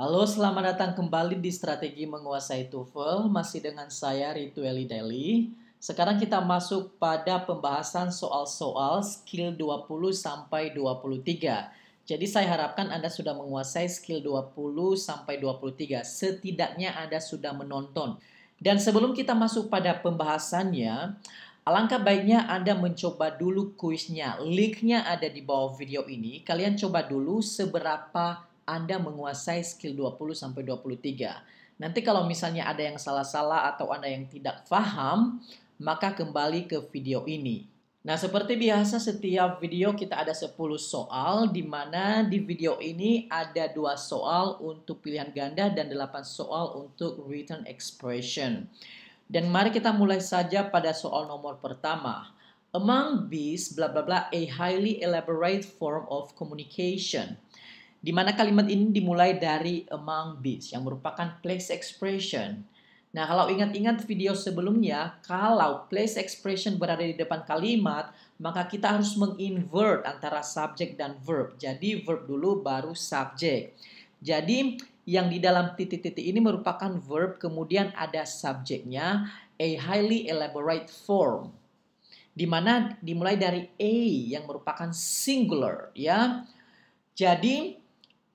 Halo, selamat datang kembali di Strategi Menguasai TOEFL. Masih dengan saya Ritueli Eli Deli. Sekarang kita masuk pada pembahasan soal-soal skill 20 sampai 23. Jadi saya harapkan Anda sudah menguasai skill 20 sampai 23. Setidaknya Anda sudah menonton. Dan sebelum kita masuk pada pembahasannya, Alangkah baiknya Anda mencoba dulu kuisnya. Linknya ada di bawah video ini. Kalian coba dulu seberapa anda menguasai skill 20 sampai 23. Nanti kalau misalnya ada yang salah-salah atau Anda yang tidak paham, maka kembali ke video ini. Nah, seperti biasa setiap video kita ada 10 soal di mana di video ini ada dua soal untuk pilihan ganda dan 8 soal untuk written expression. Dan mari kita mulai saja pada soal nomor pertama. Among these, blah blah blah, a highly elaborate form of communication di mana kalimat ini dimulai dari among these yang merupakan place expression. Nah, kalau ingat-ingat video sebelumnya, kalau place expression berada di depan kalimat, maka kita harus menginvert antara subjek dan verb. Jadi verb dulu baru subjek. Jadi yang di dalam titik-titik ini merupakan verb, kemudian ada subjeknya, a highly elaborate form. Di mana dimulai dari a yang merupakan singular, ya. Jadi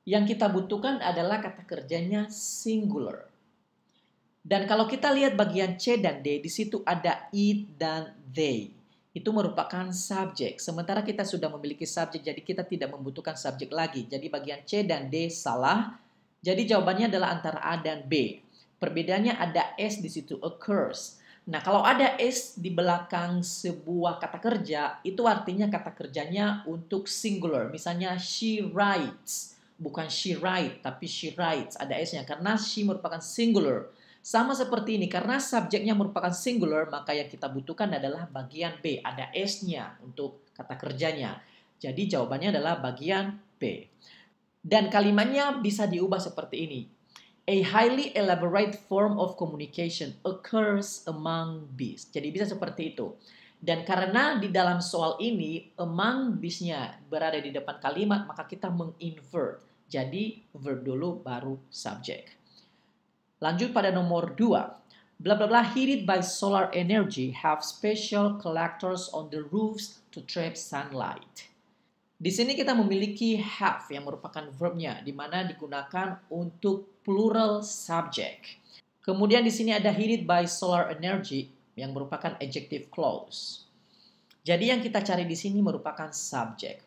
yang kita butuhkan adalah kata kerjanya singular. Dan kalau kita lihat bagian C dan D, di situ ada it dan they. Itu merupakan subjek. Sementara kita sudah memiliki subjek, jadi kita tidak membutuhkan subjek lagi. Jadi bagian C dan D salah. Jadi jawabannya adalah antara A dan B. Perbedaannya ada S di situ, occurs. Nah, kalau ada S di belakang sebuah kata kerja, itu artinya kata kerjanya untuk singular. Misalnya, she writes bukan she write tapi she writes ada s-nya karena she merupakan singular. Sama seperti ini karena subjeknya merupakan singular maka yang kita butuhkan adalah bagian B ada s-nya untuk kata kerjanya. Jadi jawabannya adalah bagian B. Dan kalimatnya bisa diubah seperti ini. A highly elaborate form of communication occurs among bees. Jadi bisa seperti itu. Dan karena di dalam soal ini emang bisnya berada di depan kalimat, maka kita menginvert. Jadi verb dulu baru subject. Lanjut pada nomor 2. blah blah blah, heated by solar energy have special collectors on the roofs to trap sunlight. Di sini kita memiliki have yang merupakan verbnya di mana digunakan untuk plural subject. Kemudian di sini ada heated by solar energy yang merupakan adjective clause. Jadi yang kita cari di sini merupakan subject.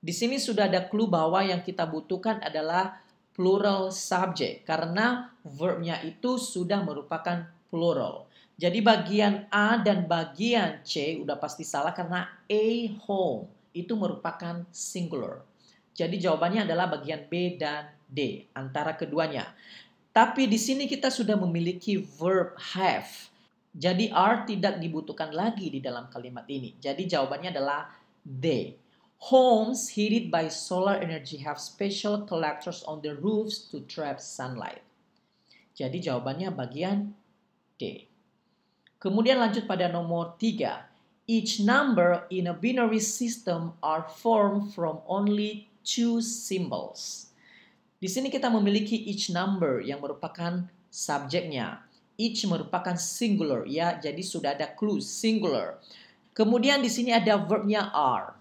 Di sini sudah ada clue bahwa yang kita butuhkan adalah plural subject karena verbnya itu sudah merupakan plural. Jadi bagian A dan bagian C udah pasti salah karena A home itu merupakan singular. Jadi jawabannya adalah bagian B dan D antara keduanya. Tapi di sini kita sudah memiliki verb have jadi are tidak dibutuhkan lagi di dalam kalimat ini. Jadi jawabannya adalah D. Homes heated by solar energy have special collectors on their roofs to trap sunlight. Jadi jawabannya bagian D. Kemudian lanjut pada nomor 3. Each number in a binary system are formed from only two symbols. Di sini kita memiliki each number yang merupakan subjeknya each merupakan singular ya. Jadi sudah ada clue singular. Kemudian di sini ada verbnya are.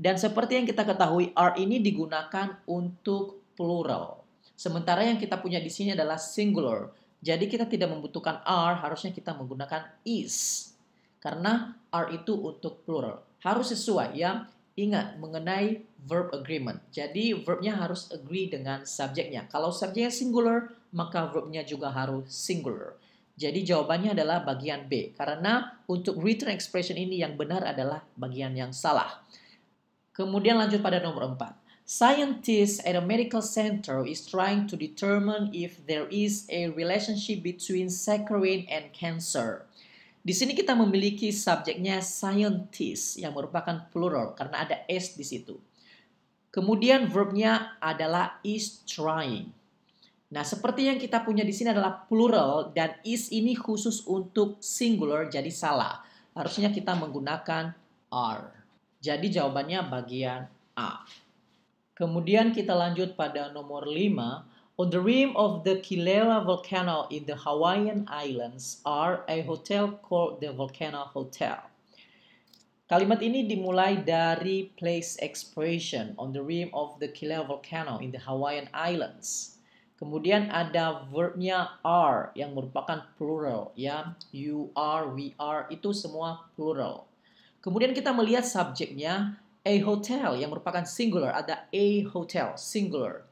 Dan seperti yang kita ketahui are ini digunakan untuk plural. Sementara yang kita punya di sini adalah singular. Jadi kita tidak membutuhkan are, harusnya kita menggunakan is. Karena are itu untuk plural. Harus sesuai ya. Ingat mengenai verb agreement. Jadi verbnya harus agree dengan subjeknya. Kalau subjeknya singular, maka verbnya juga harus singular. Jadi jawabannya adalah bagian B. Karena untuk return expression ini yang benar adalah bagian yang salah. Kemudian lanjut pada nomor 4. Scientists at a medical center is trying to determine if there is a relationship between saccharin and cancer. Di sini kita memiliki subjeknya scientist yang merupakan plural karena ada s di situ. Kemudian verbnya adalah is trying. Nah, seperti yang kita punya di sini adalah plural dan is ini khusus untuk singular jadi salah. Harusnya kita menggunakan are. Jadi jawabannya bagian A. Kemudian kita lanjut pada nomor 5. On the rim of the Kilauea volcano in the Hawaiian Islands are a hotel called the Volcano Hotel. Kalimat ini dimulai dari place expression on the rim of the Kilauea volcano in the Hawaiian Islands. Kemudian ada verbnya are yang merupakan plural ya. You are, we are itu semua plural. Kemudian kita melihat subjeknya a hotel yang merupakan singular ada a hotel singular.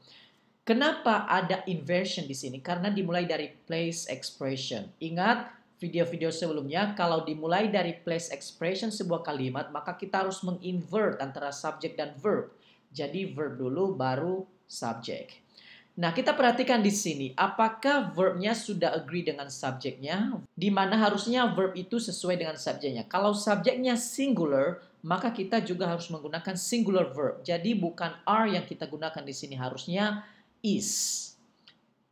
Kenapa ada inversion di sini? Karena dimulai dari place expression. Ingat video-video sebelumnya kalau dimulai dari place expression sebuah kalimat maka kita harus menginvert antara subjek dan verb. Jadi verb dulu baru subjek. Nah, kita perhatikan di sini, apakah verbnya sudah agree dengan subjeknya? Di mana harusnya verb itu sesuai dengan subjeknya. Kalau subjeknya singular, maka kita juga harus menggunakan singular verb. Jadi bukan are yang kita gunakan di sini, harusnya is.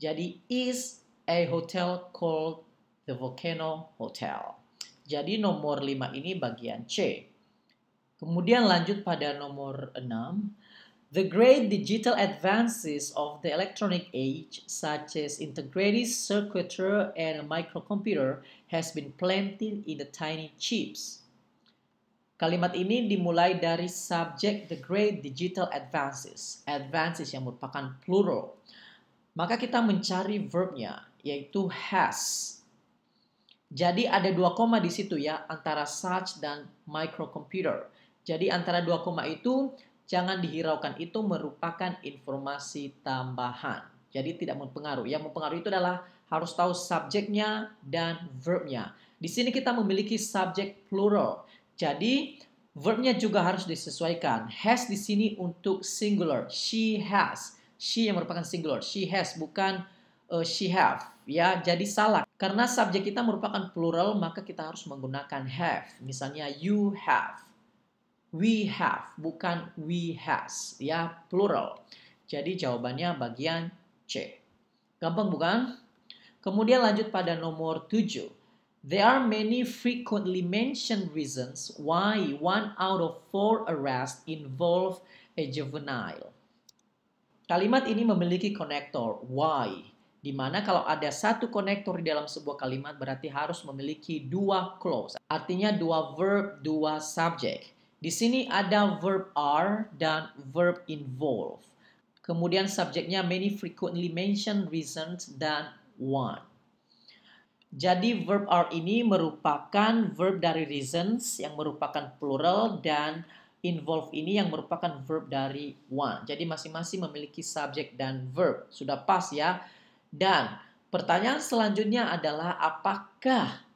Jadi is a hotel called the Volcano Hotel. Jadi nomor 5 ini bagian C. Kemudian lanjut pada nomor 6. The great digital advances of the electronic age, such as integrated circuitry and a microcomputer, has been planted in the tiny chips. Kalimat ini dimulai dari subjek the great digital advances, advances yang merupakan plural. Maka kita mencari verbnya, yaitu has. Jadi ada dua koma di situ ya, antara such dan microcomputer. Jadi antara dua koma itu Jangan dihiraukan, itu merupakan informasi tambahan. Jadi tidak mempengaruhi. Yang mempengaruhi itu adalah harus tahu subjeknya dan verbnya. Di sini kita memiliki subjek plural. Jadi verbnya juga harus disesuaikan. Has di sini untuk singular. She has. She yang merupakan singular. She has bukan uh, she have ya jadi salah karena subjek kita merupakan plural maka kita harus menggunakan have misalnya you have we have bukan we has ya plural. Jadi jawabannya bagian C. Gampang bukan? Kemudian lanjut pada nomor 7. There are many frequently mentioned reasons why one out of four arrests involve a juvenile. Kalimat ini memiliki konektor why, di mana kalau ada satu konektor di dalam sebuah kalimat berarti harus memiliki dua clause, artinya dua verb, dua subject. Di sini ada verb are dan verb involve. Kemudian subjeknya many frequently mentioned reasons dan one. Jadi verb are ini merupakan verb dari reasons yang merupakan plural dan involve ini yang merupakan verb dari one. Jadi masing-masing memiliki subjek dan verb. Sudah pas ya. Dan pertanyaan selanjutnya adalah apakah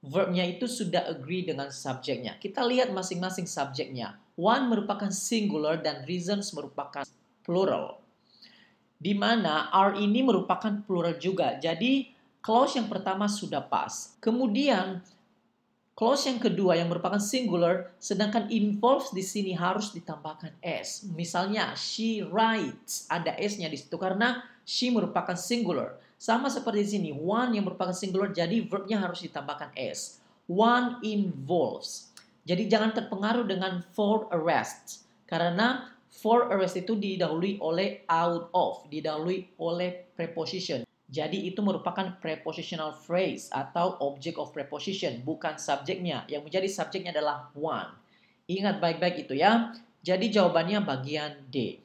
verbnya itu sudah agree dengan subjeknya. Kita lihat masing-masing subjeknya. One merupakan singular dan reasons merupakan plural. Di mana are ini merupakan plural juga. Jadi clause yang pertama sudah pas. Kemudian clause yang kedua yang merupakan singular sedangkan involves di sini harus ditambahkan s. Misalnya she writes, ada s-nya di situ karena she merupakan singular. Sama seperti di sini, one yang merupakan singular jadi verbnya harus ditambahkan s. One involves. Jadi jangan terpengaruh dengan for arrest. Karena for arrest itu didahului oleh out of, didahului oleh preposition. Jadi itu merupakan prepositional phrase atau object of preposition, bukan subjeknya. Yang menjadi subjeknya adalah one. Ingat baik-baik itu ya. Jadi jawabannya bagian D.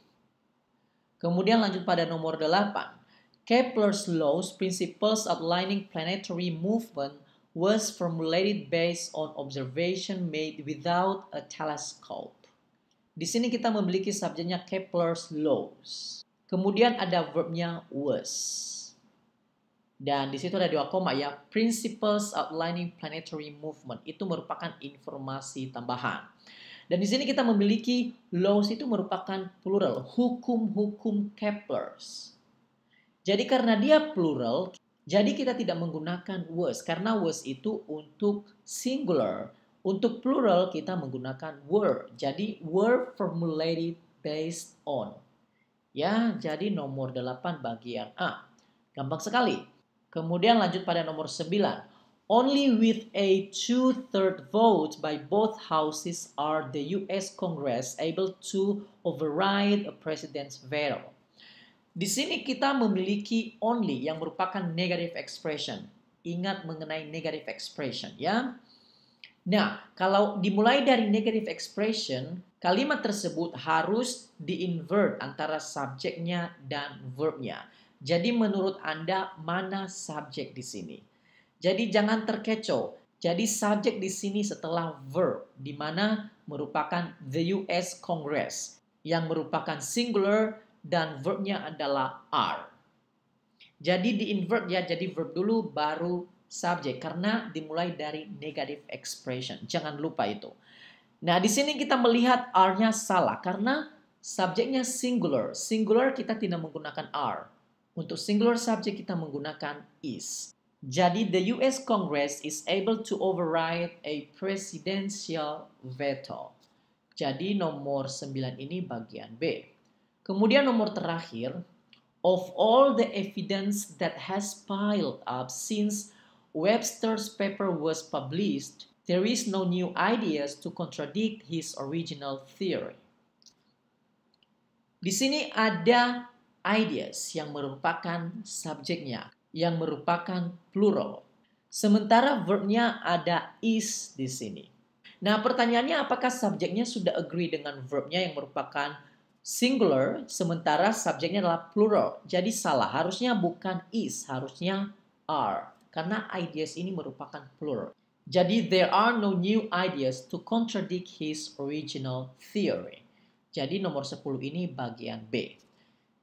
Kemudian lanjut pada nomor delapan Kepler's laws, principles outlining planetary movement, was formulated based on observation made without a telescope. Di sini kita memiliki subjeknya Kepler's laws. Kemudian ada verbnya was. Dan di situ ada dua koma ya, principles outlining planetary movement. Itu merupakan informasi tambahan. Dan di sini kita memiliki laws itu merupakan plural, hukum-hukum Kepler's. Jadi karena dia plural, jadi kita tidak menggunakan was karena was itu untuk singular. Untuk plural kita menggunakan were. Jadi were formulated based on. Ya, jadi nomor 8 bagian A. Gampang sekali. Kemudian lanjut pada nomor 9. Only with a two-third vote by both houses are the U.S. Congress able to override a president's veto. Di sini kita memiliki only yang merupakan negative expression. Ingat mengenai negative expression ya. Nah, kalau dimulai dari negative expression, kalimat tersebut harus di invert antara subjeknya dan verbnya. Jadi menurut Anda mana subjek di sini? Jadi jangan terkecoh. Jadi subjek di sini setelah verb di mana merupakan the US Congress yang merupakan singular dan verbnya adalah are. Jadi di invert ya, jadi verb dulu baru subjek karena dimulai dari negative expression. Jangan lupa itu. Nah, di sini kita melihat are-nya salah karena subjeknya singular. Singular kita tidak menggunakan are. Untuk singular subjek kita menggunakan is. Jadi the US Congress is able to override a presidential veto. Jadi nomor 9 ini bagian B. Kemudian nomor terakhir, of all the evidence that has piled up since Webster's paper was published, there is no new ideas to contradict his original theory. Di sini ada ideas yang merupakan subjeknya, yang merupakan plural. Sementara verbnya ada is di sini. Nah pertanyaannya apakah subjeknya sudah agree dengan verbnya yang merupakan singular, sementara subjeknya adalah plural. Jadi salah, harusnya bukan is, harusnya are. Karena ideas ini merupakan plural. Jadi there are no new ideas to contradict his original theory. Jadi nomor 10 ini bagian B.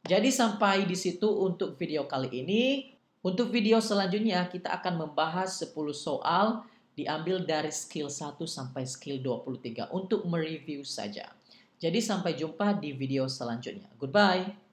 Jadi sampai di situ untuk video kali ini. Untuk video selanjutnya kita akan membahas 10 soal diambil dari skill 1 sampai skill 23 untuk mereview saja. Jadi sampai jumpa di video selanjutnya. Goodbye.